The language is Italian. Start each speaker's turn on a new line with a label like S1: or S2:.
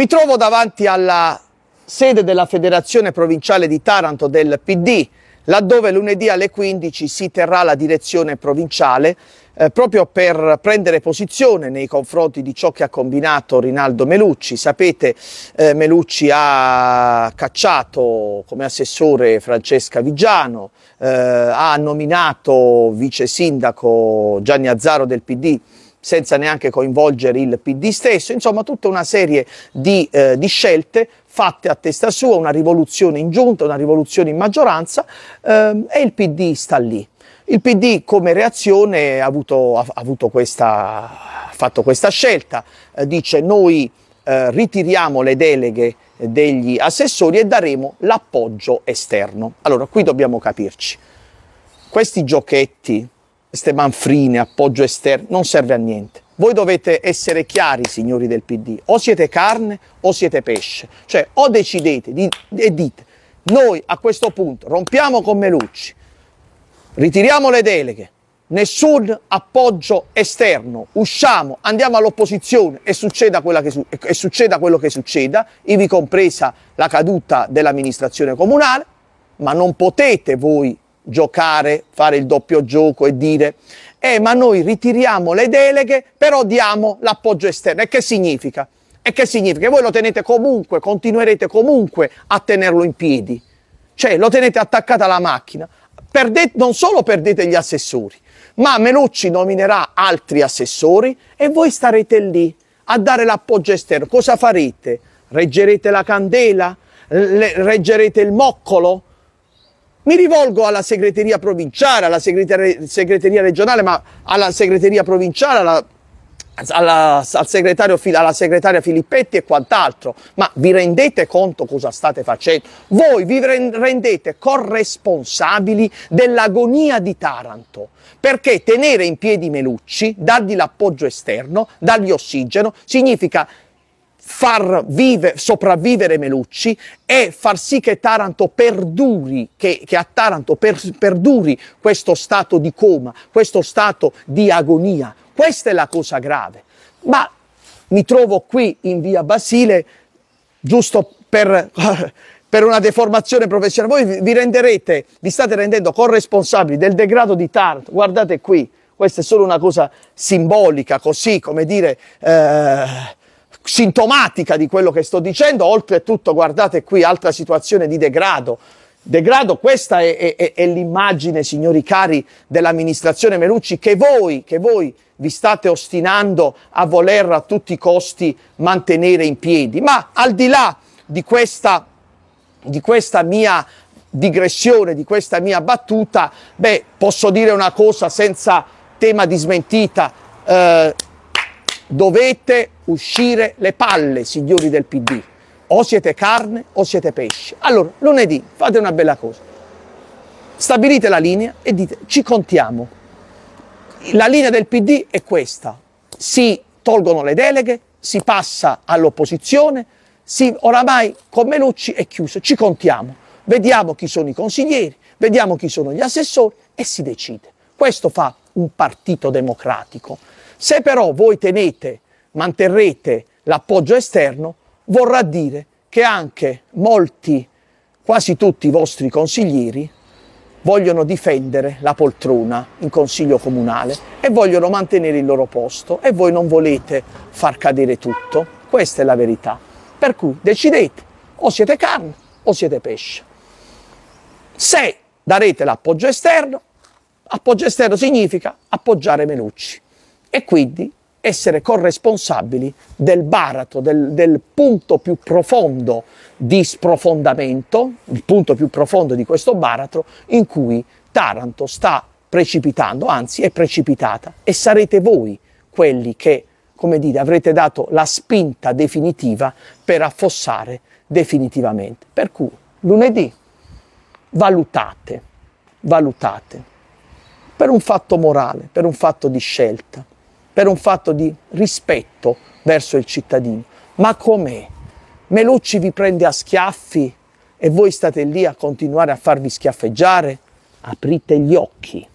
S1: Mi trovo davanti alla sede della Federazione Provinciale di Taranto del PD, laddove lunedì alle 15 si terrà la direzione provinciale eh, proprio per prendere posizione nei confronti di ciò che ha combinato Rinaldo Melucci. Sapete, eh, Melucci ha cacciato come assessore Francesca Vigiano, eh, ha nominato vice sindaco Gianni Azzaro del PD senza neanche coinvolgere il PD stesso, insomma tutta una serie di, eh, di scelte fatte a testa sua, una rivoluzione in giunta, una rivoluzione in maggioranza ehm, e il PD sta lì. Il PD come reazione ha, avuto, ha, avuto questa, ha fatto questa scelta, eh, dice noi eh, ritiriamo le deleghe degli assessori e daremo l'appoggio esterno. Allora qui dobbiamo capirci, questi giochetti queste manfrine, appoggio esterno, non serve a niente. Voi dovete essere chiari, signori del PD, o siete carne o siete pesce. Cioè, o decidete di, e dite, noi a questo punto rompiamo con Melucci, ritiriamo le deleghe, nessun appoggio esterno, usciamo, andiamo all'opposizione e succeda, e succeda quello che succeda, ivi compresa la caduta dell'amministrazione comunale, ma non potete voi giocare, fare il doppio gioco e dire eh, ma noi ritiriamo le deleghe, però diamo l'appoggio esterno. E che significa? E che significa? Che voi lo tenete comunque, continuerete comunque a tenerlo in piedi. Cioè, lo tenete attaccato alla macchina. Perdete, non solo perdete gli assessori, ma Melucci nominerà altri assessori e voi starete lì a dare l'appoggio esterno. Cosa farete? Reggerete la candela? Le, reggerete il moccolo? Mi rivolgo alla segreteria provinciale, alla segreteria, segreteria regionale, ma alla segreteria provinciale, alla alla, al segretario, alla segretaria Filippetti e quant'altro, ma vi rendete conto cosa state facendo? Voi vi rendete corresponsabili dell'agonia di Taranto, perché tenere in piedi Melucci, dargli l'appoggio esterno, dargli ossigeno, significa far vive, sopravvivere Melucci e far sì che Taranto perduri, che, che a Taranto per, perduri questo stato di coma, questo stato di agonia. Questa è la cosa grave. Ma mi trovo qui in via Basile giusto per, per una deformazione professionale. Voi vi renderete, vi state rendendo corresponsabili del degrado di Taranto. Guardate qui, questa è solo una cosa simbolica, così come dire... Eh, sintomatica di quello che sto dicendo. Oltretutto, guardate qui, altra situazione di degrado. Degrado, questa è, è, è l'immagine, signori cari, dell'amministrazione Melucci che voi, che voi vi state ostinando a voler a tutti i costi mantenere in piedi. Ma al di là di questa, di questa mia digressione, di questa mia battuta, beh, posso dire una cosa senza tema di smentita. Eh, dovete uscire le palle, signori del PD. O siete carne o siete pesce. Allora, lunedì fate una bella cosa. Stabilite la linea e dite ci contiamo. La linea del PD è questa. Si tolgono le deleghe, si passa all'opposizione, si, oramai con Melucci è chiuso, ci contiamo. Vediamo chi sono i consiglieri, vediamo chi sono gli assessori e si decide. Questo fa un partito democratico. Se però voi tenete, manterrete l'appoggio esterno, vorrà dire che anche molti, quasi tutti i vostri consiglieri vogliono difendere la poltrona in consiglio comunale e vogliono mantenere il loro posto e voi non volete far cadere tutto. Questa è la verità. Per cui decidete o siete carne o siete pesce. Se darete l'appoggio esterno, appoggio esterno significa appoggiare Menucci e quindi essere corresponsabili del baratro, del, del, punto più profondo di sprofondamento, il punto più profondo di questo baratro in cui Taranto sta precipitando, anzi è precipitata e sarete voi quelli che, come dire, avrete dato la spinta definitiva per affossare definitivamente. Per cui lunedì valutate, valutate per un fatto morale, per un fatto di scelta per un fatto di rispetto verso il cittadino. Ma com'è? Melucci vi prende a schiaffi e voi state lì a continuare a farvi schiaffeggiare? Aprite gli occhi.